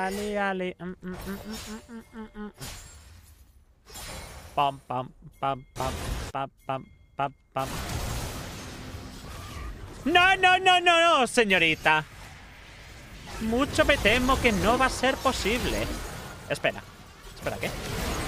No, no, no, no, no, señorita. Mucho me temo que no va a ser posible. Espera. Espera, ¿qué?